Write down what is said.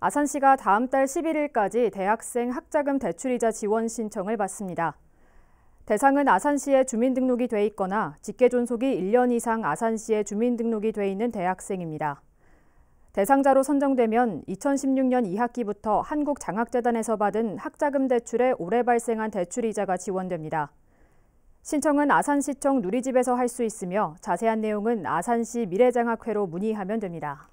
아산시가 다음 달 11일까지 대학생 학자금 대출이자 지원 신청을 받습니다. 대상은 아산시에 주민등록이 돼 있거나 직계존속이 1년 이상 아산시에 주민등록이 돼 있는 대학생입니다. 대상자로 선정되면 2016년 2학기부터 한국장학재단에서 받은 학자금 대출에 올해 발생한 대출이자가 지원됩니다. 신청은 아산시청 누리집에서 할 수 있으며 자세한 내용은 아산시 미래장학회로 문의하면 됩니다.